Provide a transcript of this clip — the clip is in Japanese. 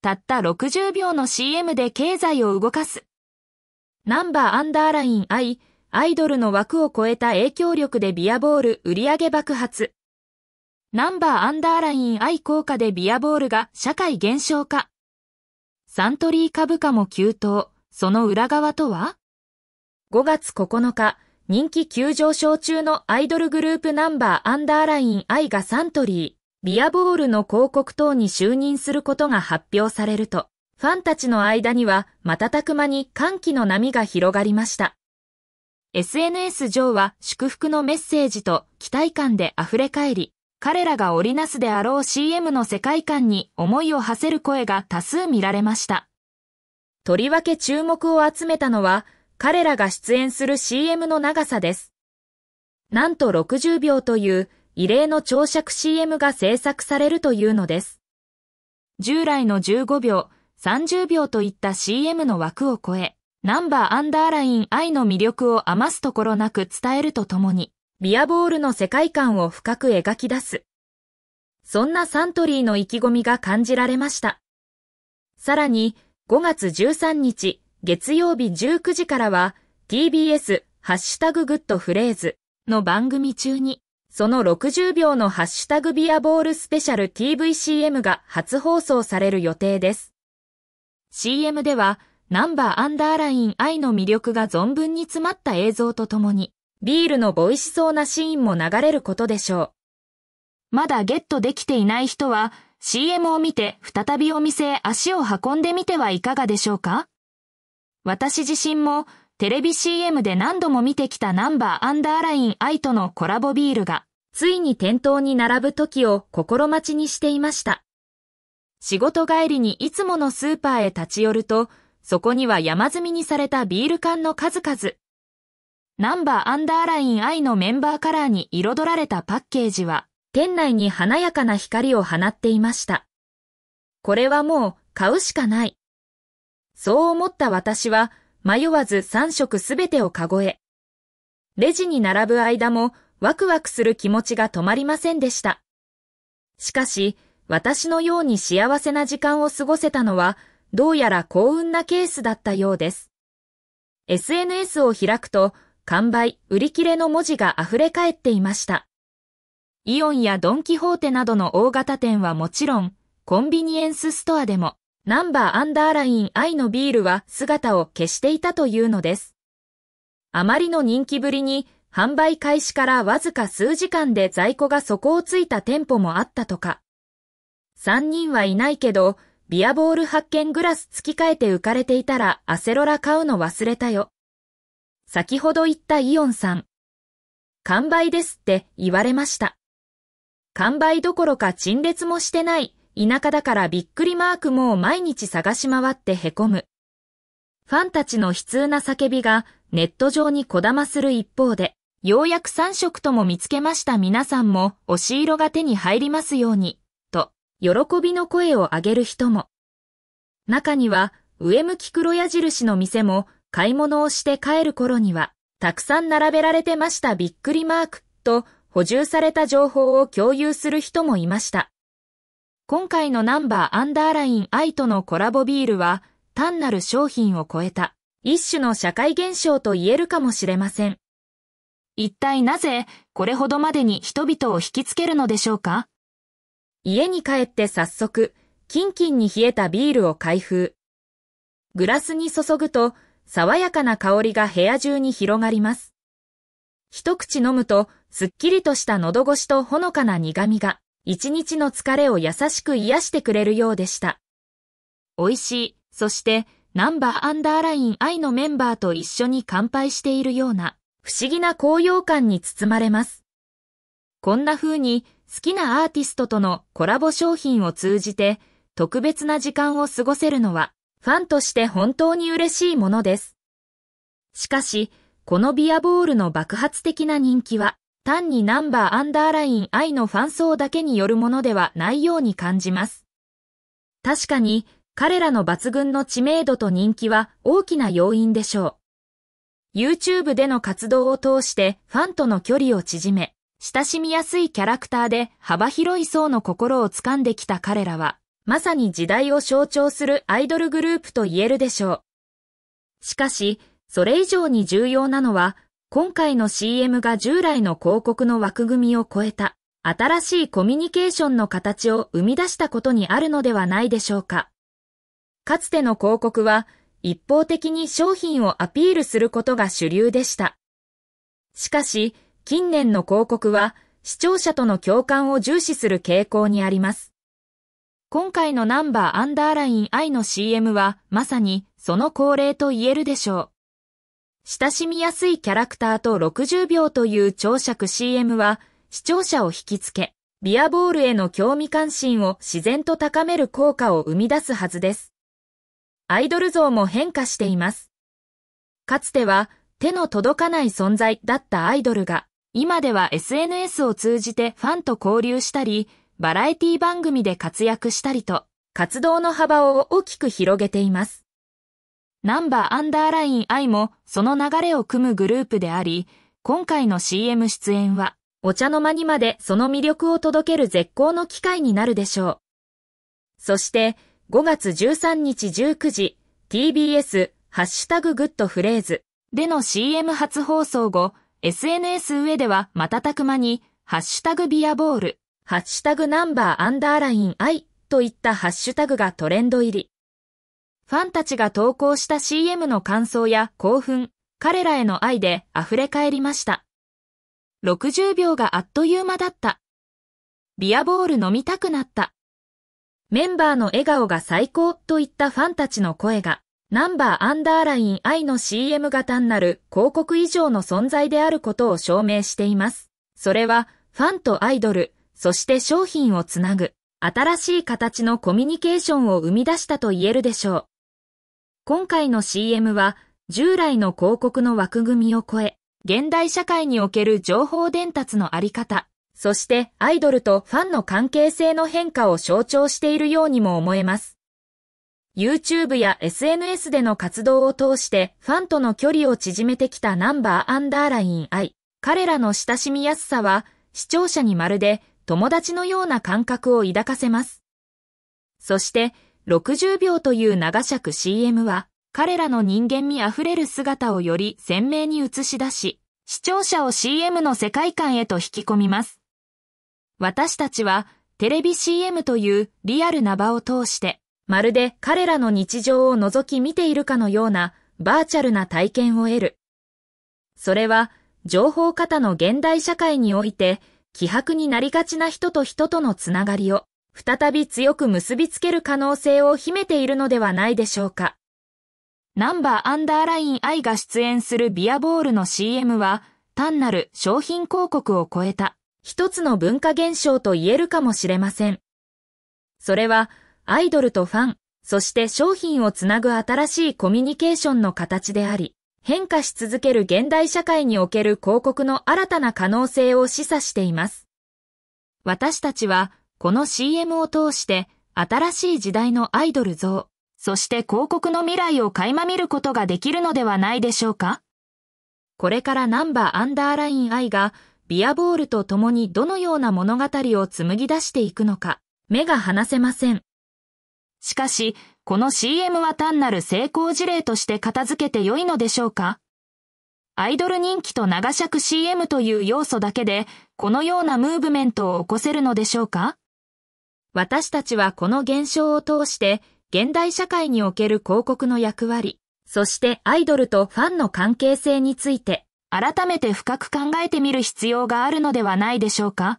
たった60秒の CM で経済を動かす。ナンバーアンダーライン I、アイドルの枠を超えた影響力でビアボール売上爆発。ナンバーアンダーライン I 効果でビアボールが社会減少化。サントリー株価も急騰、その裏側とは ?5 月9日、人気急上昇中のアイドルグループナンバーアンダーライン I がサントリー。ビアボールの広告等に就任することが発表されると、ファンたちの間には瞬く間に歓喜の波が広がりました。SNS 上は祝福のメッセージと期待感で溢れ返り、彼らが織りなすであろう CM の世界観に思いを馳せる声が多数見られました。とりわけ注目を集めたのは、彼らが出演する CM の長さです。なんと60秒という異例の長尺 CM が制作されるというのです。従来の15秒、30秒といった CM の枠を超え、ナンバーアンダーライン愛の魅力を余すところなく伝えるとともに、ビアボールの世界観を深く描き出す。そんなサントリーの意気込みが感じられました。さらに、5月13日、月曜日19時からは、TBS、ハッシュタググッドフレーズの番組中に、その60秒のハッシュタグビアボールスペシャル TVCM が初放送される予定です。CM では、ナンバーアンダーライン愛の魅力が存分に詰まった映像とともに、ビールのボイしそうなシーンも流れることでしょう。まだゲットできていない人は、CM を見て再びお店へ足を運んでみてはいかがでしょうか私自身もテレビ CM で何度も見てきたナンバーアンダーライン愛とのコラボビールがついに店頭に並ぶ時を心待ちにしていました。仕事帰りにいつものスーパーへ立ち寄ると、そこには山積みにされたビール缶の数々。ナンバーアンダーライン I のメンバーカラーに彩られたパッケージは、店内に華やかな光を放っていました。これはもう買うしかない。そう思った私は、迷わず3色すべてをかごへ。レジに並ぶ間も、ワクワクする気持ちが止まりませんでした。しかし、私のように幸せな時間を過ごせたのは、どうやら幸運なケースだったようです。SNS を開くと、完売、売り切れの文字が溢れ返っていました。イオンやドンキホーテなどの大型店はもちろん、コンビニエンスストアでも、ナンバーアンダーライン愛のビールは姿を消していたというのです。あまりの人気ぶりに販売開始からわずか数時間で在庫が底をついた店舗もあったとか。3人はいないけど、ビアボール発見グラス付き替えて浮かれていたらアセロラ買うの忘れたよ。先ほど言ったイオンさん。完売ですって言われました。完売どころか陳列もしてない、田舎だからびっくりマークも毎日探し回って凹む。ファンたちの悲痛な叫びがネット上にこだまする一方で、ようやく3色とも見つけました皆さんも、押し色が手に入りますように、と、喜びの声を上げる人も。中には、上向き黒矢印の店も、買い物をして帰る頃には、たくさん並べられてましたびっくりマーク、と、補充された情報を共有する人もいました。今回のナンバーアンダーラインアイとのコラボビールは、単なる商品を超えた、一種の社会現象と言えるかもしれません。一体なぜこれほどまでに人々を引きつけるのでしょうか家に帰って早速、キンキンに冷えたビールを開封。グラスに注ぐと、爽やかな香りが部屋中に広がります。一口飲むと、すっきりとした喉越しとほのかな苦味が、一日の疲れを優しく癒してくれるようでした。美味しい、そして、ナンバーアンダーライン愛のメンバーと一緒に乾杯しているような、不思議な高揚感に包まれます。こんな風に好きなアーティストとのコラボ商品を通じて特別な時間を過ごせるのはファンとして本当に嬉しいものです。しかし、このビアボールの爆発的な人気は単にナンバーアンダーライン I のファン層だけによるものではないように感じます。確かに彼らの抜群の知名度と人気は大きな要因でしょう。YouTube での活動を通してファンとの距離を縮め、親しみやすいキャラクターで幅広い層の心を掴んできた彼らは、まさに時代を象徴するアイドルグループと言えるでしょう。しかし、それ以上に重要なのは、今回の CM が従来の広告の枠組みを超えた、新しいコミュニケーションの形を生み出したことにあるのではないでしょうか。かつての広告は、一方的に商品をアピールすることが主流でした。しかし、近年の広告は視聴者との共感を重視する傾向にあります。今回のナンバーアンダーライン I の CM はまさにその恒例と言えるでしょう。親しみやすいキャラクターと60秒という長尺 CM は視聴者を引きつけ、ビアボールへの興味関心を自然と高める効果を生み出すはずです。アイドル像も変化しています。かつては手の届かない存在だったアイドルが、今では SNS を通じてファンと交流したり、バラエティ番組で活躍したりと、活動の幅を大きく広げています。ナンバーアンダーラインイもその流れを組むグループであり、今回の CM 出演は、お茶の間にまでその魅力を届ける絶好の機会になるでしょう。そして、5月13日19時、TBS、ハッシュタググッドフレーズでの CM 初放送後、SNS 上では瞬く間に、ハッシュタグビアボール、ハッシュタグナンバーアンダーライン I といったハッシュタグがトレンド入り。ファンたちが投稿した CM の感想や興奮、彼らへの愛で溢れ返りました。60秒があっという間だった。ビアボール飲みたくなった。メンバーの笑顔が最高といったファンたちの声が、ナンバーアンダーライン I の CM が単なる広告以上の存在であることを証明しています。それは、ファンとアイドル、そして商品をつなぐ、新しい形のコミュニケーションを生み出したと言えるでしょう。今回の CM は、従来の広告の枠組みを超え、現代社会における情報伝達のあり方、そしてアイドルとファンの関係性の変化を象徴しているようにも思えます。YouTube や SNS での活動を通してファンとの距離を縮めてきたナンバーアンダーライン I。彼らの親しみやすさは視聴者にまるで友達のような感覚を抱かせます。そして60秒という長尺 CM は彼らの人間味あふれる姿をより鮮明に映し出し、視聴者を CM の世界観へと引き込みます。私たちはテレビ CM というリアルな場を通して、まるで彼らの日常を覗き見ているかのようなバーチャルな体験を得る。それは情報型の現代社会において希薄になりがちな人と人とのつながりを再び強く結びつける可能性を秘めているのではないでしょうか。ナンバーアンダーライン I が出演するビアボールの CM は単なる商品広告を超えた一つの文化現象と言えるかもしれません。それは、アイドルとファン、そして商品をつなぐ新しいコミュニケーションの形であり、変化し続ける現代社会における広告の新たな可能性を示唆しています。私たちは、この CM を通して、新しい時代のアイドル像、そして広告の未来を垣間見ることができるのではないでしょうかこれからナンバーアンダーライン愛がビアボールと共にどのような物語を紡ぎ出していくのか、目が離せません。しかし、この CM は単なる成功事例として片付けて良いのでしょうかアイドル人気と長尺 CM という要素だけで、このようなムーブメントを起こせるのでしょうか私たちはこの現象を通して、現代社会における広告の役割、そしてアイドルとファンの関係性について改めて深く考えてみる必要があるのではないでしょうか